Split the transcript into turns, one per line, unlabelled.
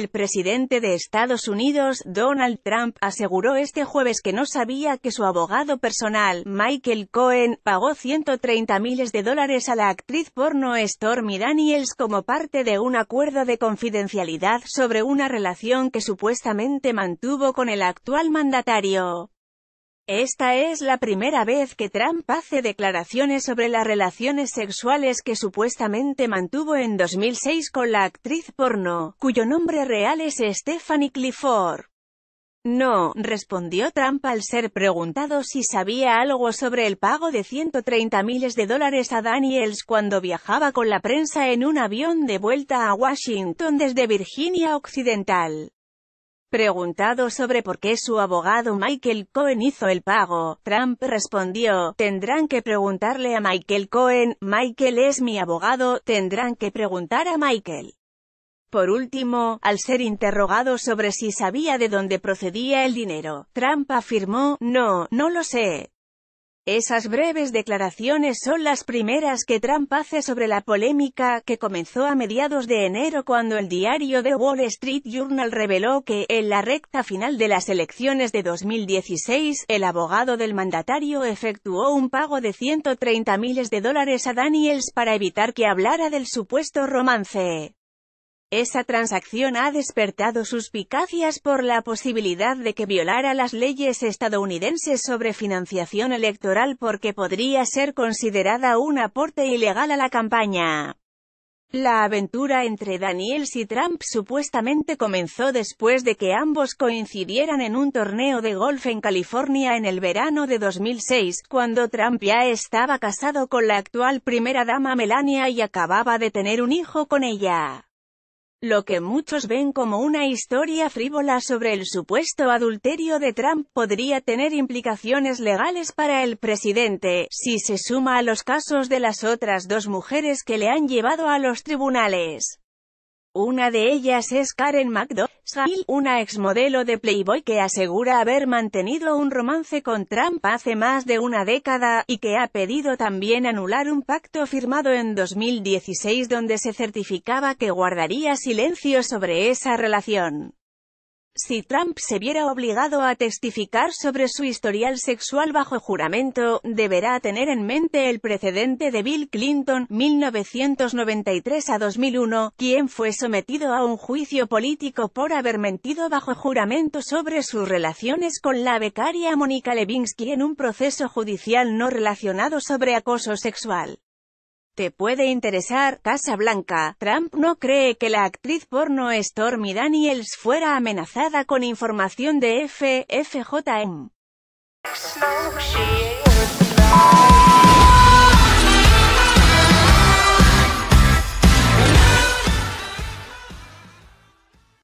El presidente de Estados Unidos, Donald Trump, aseguró este jueves que no sabía que su abogado personal, Michael Cohen, pagó 130 miles de dólares a la actriz porno Stormy Daniels como parte de un acuerdo de confidencialidad sobre una relación que supuestamente mantuvo con el actual mandatario. Esta es la primera vez que Trump hace declaraciones sobre las relaciones sexuales que supuestamente mantuvo en 2006 con la actriz porno, cuyo nombre real es Stephanie Clifford. No, respondió Trump al ser preguntado si sabía algo sobre el pago de 130 miles de dólares a Daniels cuando viajaba con la prensa en un avión de vuelta a Washington desde Virginia Occidental. Preguntado sobre por qué su abogado Michael Cohen hizo el pago, Trump respondió, tendrán que preguntarle a Michael Cohen, Michael es mi abogado, tendrán que preguntar a Michael. Por último, al ser interrogado sobre si sabía de dónde procedía el dinero, Trump afirmó, no, no lo sé. Esas breves declaraciones son las primeras que Trump hace sobre la polémica, que comenzó a mediados de enero cuando el diario The Wall Street Journal reveló que, en la recta final de las elecciones de 2016, el abogado del mandatario efectuó un pago de 130 miles de dólares a Daniels para evitar que hablara del supuesto romance. Esa transacción ha despertado suspicacias por la posibilidad de que violara las leyes estadounidenses sobre financiación electoral porque podría ser considerada un aporte ilegal a la campaña. La aventura entre Daniels y Trump supuestamente comenzó después de que ambos coincidieran en un torneo de golf en California en el verano de 2006, cuando Trump ya estaba casado con la actual primera dama Melania y acababa de tener un hijo con ella. Lo que muchos ven como una historia frívola sobre el supuesto adulterio de Trump podría tener implicaciones legales para el presidente, si se suma a los casos de las otras dos mujeres que le han llevado a los tribunales. Una de ellas es Karen McDowell, una modelo de Playboy que asegura haber mantenido un romance con Trump hace más de una década, y que ha pedido también anular un pacto firmado en 2016 donde se certificaba que guardaría silencio sobre esa relación. Si Trump se viera obligado a testificar sobre su historial sexual bajo juramento, deberá tener en mente el precedente de Bill Clinton, 1993 a 2001, quien fue sometido a un juicio político por haber mentido bajo juramento sobre sus relaciones con la becaria Monica Levinsky en un proceso judicial no relacionado sobre acoso sexual. Te puede interesar, Casa Blanca. Trump no cree que la actriz porno Stormy Daniels fuera amenazada con información de FFJM.